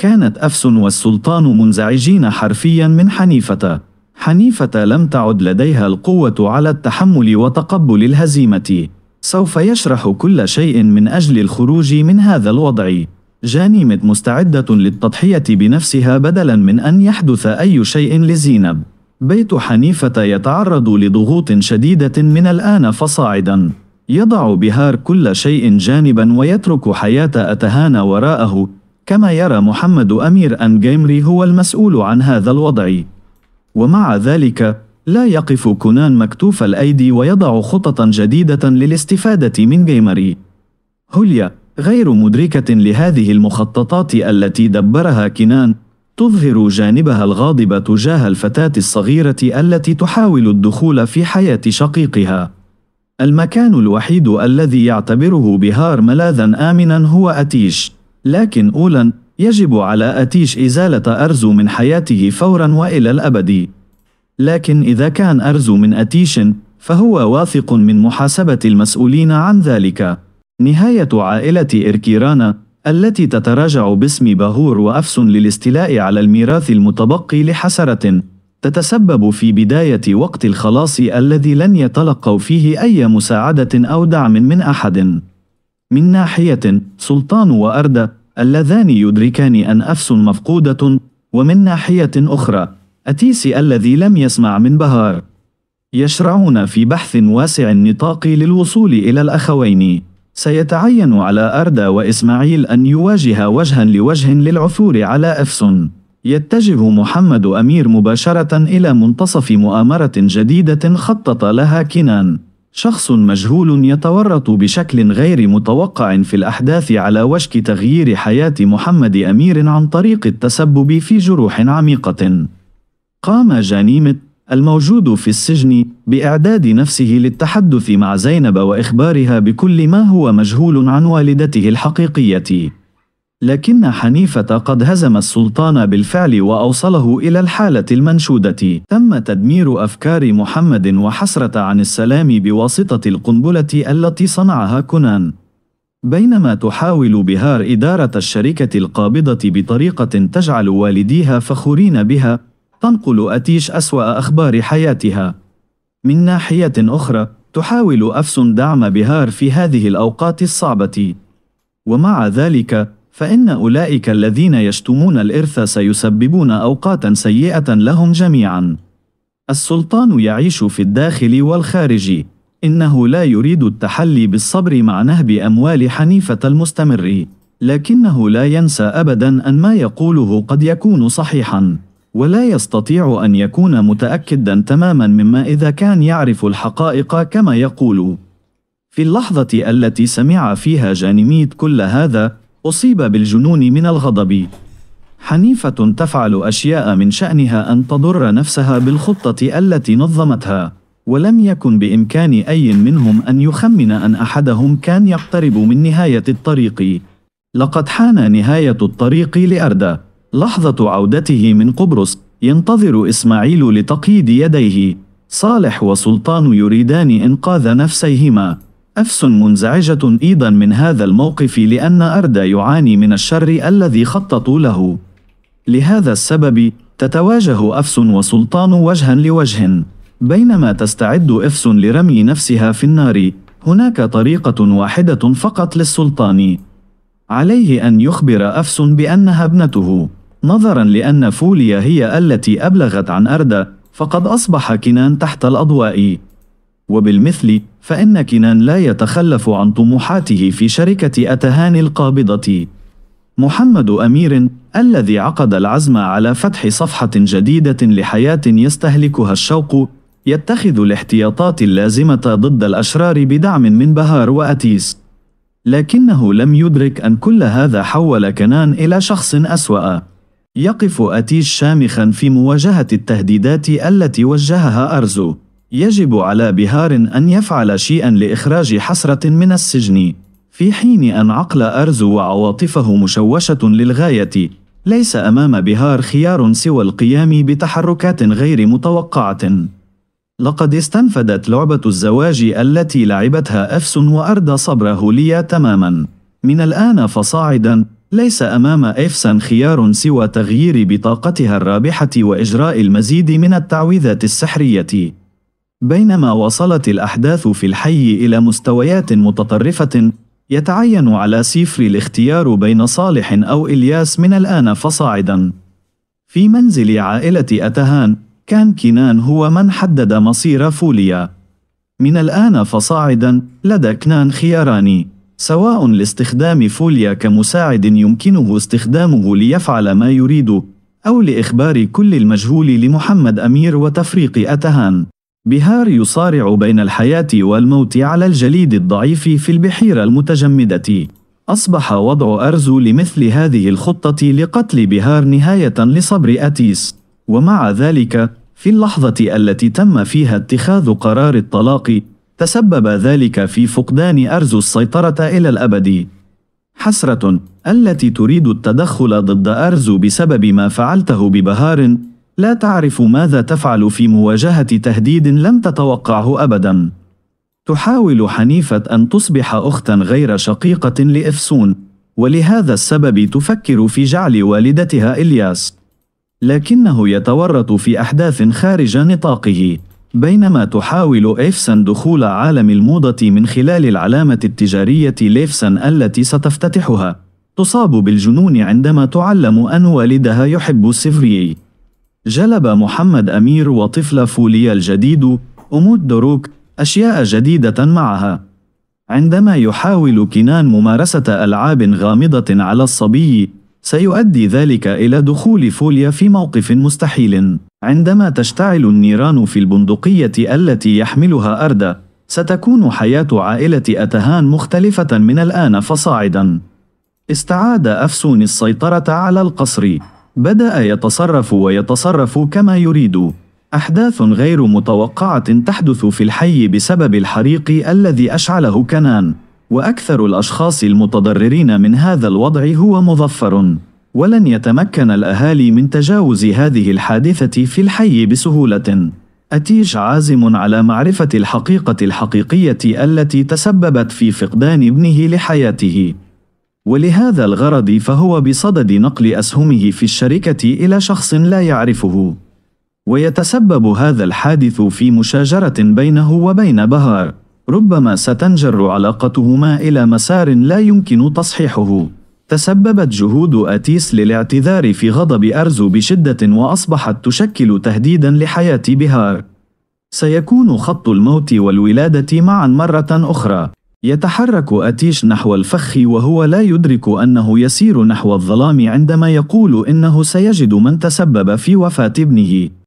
كانت أفس والسلطان منزعجين حرفيا من حنيفة حنيفة لم تعد لديها القوة على التحمل وتقبل الهزيمة سوف يشرح كل شيء من أجل الخروج من هذا الوضع جانيمت مستعدة للتضحية بنفسها بدلا من أن يحدث أي شيء لزينب بيت حنيفة يتعرض لضغوط شديدة من الآن فصاعدا يضع بهار كل شيء جانبا ويترك حياة أتهان وراءه كما يرى محمد أمير أن جيمري هو المسؤول عن هذا الوضع ومع ذلك لا يقف كونان مكتوف الأيدي ويضع خططا جديدة للاستفادة من جيمري هوليا غير مدركة لهذه المخططات التي دبرها كنان تظهر جانبها الغاضب تجاه الفتاة الصغيرة التي تحاول الدخول في حياة شقيقها. المكان الوحيد الذي يعتبره بهار ملاذا آمنا هو أتيش، لكن أولاً يجب على أتيش إزالة أرزو من حياته فوراً وإلى الأبد. لكن إذا كان أرزو من أتيش فهو واثق من محاسبة المسؤولين عن ذلك. نهاية عائلة إركيرانا التي تتراجع باسم باهور وأفسن للاستيلاء على الميراث المتبقي لحسرة تتسبب في بداية وقت الخلاص الذي لن يتلقوا فيه أي مساعدة أو دعم من أحد. من ناحية سلطان وأردة اللذان يدركان أن أفس مفقودة ومن ناحية أخرى أتيسي الذي لم يسمع من بهار يشرعون في بحث واسع النطاق للوصول إلى الأخوين سيتعين على اردا وإسماعيل أن يواجه وجها لوجه للعثور على أفسن يتجه محمد أمير مباشرة إلى منتصف مؤامرة جديدة خطط لها كنان شخص مجهول يتورط بشكل غير متوقع في الأحداث على وشك تغيير حياة محمد أمير عن طريق التسبب في جروح عميقة. قام جانيمت الموجود في السجن بإعداد نفسه للتحدث مع زينب وإخبارها بكل ما هو مجهول عن والدته الحقيقية. لكن حنيفة قد هزم السلطان بالفعل وأوصله إلى الحالة المنشودة تم تدمير أفكار محمد وحسرة عن السلام بواسطة القنبلة التي صنعها كونان. بينما تحاول بهار إدارة الشركة القابضة بطريقة تجعل والديها فخورين بها تنقل أتيش أسوأ أخبار حياتها من ناحية أخرى تحاول أفسن دعم بهار في هذه الأوقات الصعبة ومع ذلك فإن أولئك الذين يشتمون الإرث سيسببون أوقاتا سيئة لهم جميعا. السلطان يعيش في الداخل والخارج، إنه لا يريد التحلي بالصبر مع نهب أموال حنيفة المستمر، لكنه لا ينسى أبدا أن ما يقوله قد يكون صحيحا، ولا يستطيع أن يكون متأكدا تماما مما إذا كان يعرف الحقائق كما يقول. في اللحظة التي سمع فيها جانميت كل هذا، أصيب بالجنون من الغضب حنيفة تفعل أشياء من شأنها أن تضر نفسها بالخطة التي نظمتها ولم يكن بإمكان أي منهم أن يخمن أن أحدهم كان يقترب من نهاية الطريق لقد حان نهاية الطريق لأردى لحظة عودته من قبرص ينتظر إسماعيل لتقييد يديه صالح وسلطان يريدان إنقاذ نفسيهما أفس منزعجة أيضا من هذا الموقف لأن أردا يعاني من الشر الذي خططوا له. لهذا السبب تتواجه أفس وسلطان وجها لوجه، بينما تستعد أفس لرمي نفسها في النار، هناك طريقة واحدة فقط للسلطان. عليه أن يخبر أفس بأنها ابنته، نظرا لأن فوليا هي التي أبلغت عن أردا، فقد أصبح كنان تحت الأضواء. وبالمثل فإن كنان لا يتخلف عن طموحاته في شركة أتهان القابضة. محمد أمير الذي عقد العزم على فتح صفحة جديدة لحياة يستهلكها الشوق يتخذ الاحتياطات اللازمة ضد الأشرار بدعم من بهار وأتيس. لكنه لم يدرك أن كل هذا حول كنان إلى شخص أسوأ. يقف أتيش شامخا في مواجهة التهديدات التي وجهها أرزو. يجب على بهار أن يفعل شيئا لإخراج حسرة من السجن في حين أن عقل أرزو وعواطفه مشوشة للغاية ليس أمام بهار خيار سوى القيام بتحركات غير متوقعة لقد استنفدت لعبة الزواج التي لعبتها أفس وأرضى صبر هوليا تماما من الآن فصاعدا ليس أمام إفسا خيار سوى تغيير بطاقتها الرابحة وإجراء المزيد من التعويذات السحرية بينما وصلت الأحداث في الحي إلى مستويات متطرفة يتعين على سيفري الاختيار بين صالح أو إلياس من الآن فصاعدا في منزل عائلة أتهان كان كنان هو من حدد مصير فوليا من الآن فصاعدا لدى كنان خياران سواء لاستخدام فوليا كمساعد يمكنه استخدامه ليفعل ما يريد أو لإخبار كل المجهول لمحمد أمير وتفريق أتهان بهار يصارع بين الحياة والموت على الجليد الضعيف في البحيرة المتجمدة أصبح وضع أرزو لمثل هذه الخطة لقتل بهار نهاية لصبر أتيس ومع ذلك في اللحظة التي تم فيها اتخاذ قرار الطلاق تسبب ذلك في فقدان أرزو السيطرة إلى الأبد حسرة التي تريد التدخل ضد أرزو بسبب ما فعلته ببهار لا تعرف ماذا تفعل في مواجهة تهديد لم تتوقعه أبدا. تحاول حنيفة أن تصبح أختا غير شقيقة لإفسون، ولهذا السبب تفكر في جعل والدتها إلياس. لكنه يتورط في أحداث خارج نطاقه، بينما تحاول ايفسن دخول عالم الموضة من خلال العلامة التجارية ليفسن التي ستفتتحها. تصاب بالجنون عندما تعلم أن والدها يحب السفريي. جلب محمد أمير وطفل فوليا الجديد أمود دروك أشياء جديدة معها عندما يحاول كنان ممارسة ألعاب غامضة على الصبي سيؤدي ذلك إلى دخول فوليا في موقف مستحيل عندما تشتعل النيران في البندقية التي يحملها أردا ستكون حياة عائلة أتهان مختلفة من الآن فصاعدا استعاد أفسون السيطرة على القصر بدأ يتصرف ويتصرف كما يريد. أحداث غير متوقعة تحدث في الحي بسبب الحريق الذي أشعله كنان، وأكثر الأشخاص المتضررين من هذا الوضع هو مظفر، ولن يتمكن الأهالي من تجاوز هذه الحادثة في الحي بسهولة. أتيج عازم على معرفة الحقيقة الحقيقية التي تسببت في فقدان ابنه لحياته. ولهذا الغرض فهو بصدد نقل أسهمه في الشركة إلى شخص لا يعرفه ويتسبب هذا الحادث في مشاجرة بينه وبين بهار ربما ستنجر علاقتهما إلى مسار لا يمكن تصحيحه تسببت جهود أتيس للاعتذار في غضب أرزو بشدة وأصبحت تشكل تهديدا لحياة بهار سيكون خط الموت والولادة معا مرة أخرى يتحرك أتيش نحو الفخ وهو لا يدرك أنه يسير نحو الظلام عندما يقول إنه سيجد من تسبب في وفاة ابنه